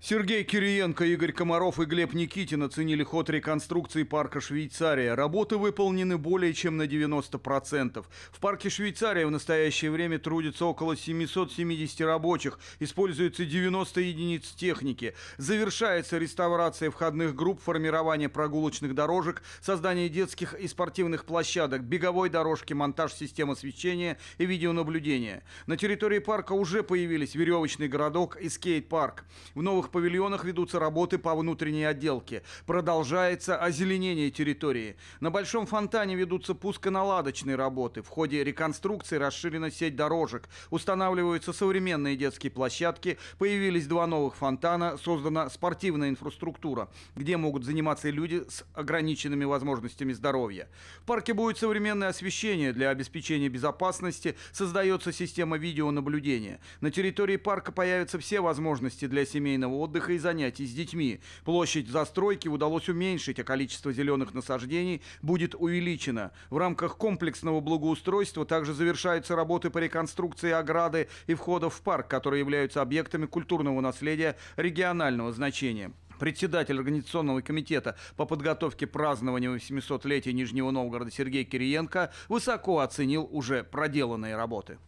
Сергей Кириенко, Игорь Комаров и Глеб Никитин оценили ход реконструкции парка «Швейцария». Работы выполнены более чем на 90%. В парке «Швейцария» в настоящее время трудится около 770 рабочих, используется 90 единиц техники. Завершается реставрация входных групп, формирование прогулочных дорожек, создание детских и спортивных площадок, беговой дорожки, монтаж систем освещения и видеонаблюдения. На территории парка уже появились веревочный городок и скейт-парк. В новых торговых павильонах ведутся работы по внутренней отделке. Продолжается озеленение территории. На Большом фонтане ведутся пусконаладочные работы. В ходе реконструкции расширена сеть дорожек. Устанавливаются современные детские площадки. Появились два новых фонтана. Создана спортивная инфраструктура, где могут заниматься люди с ограниченными возможностями здоровья. В парке будет современное освещение для обеспечения безопасности. Создается система видеонаблюдения. На территории парка появятся все возможности для семейного отдыха и занятий с детьми. Площадь застройки удалось уменьшить, а количество зеленых насаждений будет увеличено. В рамках комплексного благоустройства также завершаются работы по реконструкции ограды и входов в парк, которые являются объектами культурного наследия регионального значения председатель Организационного комитета по подготовке празднования 800-летия Нижнего Новгорода Сергей Кириенко высоко оценил уже проделанные работы.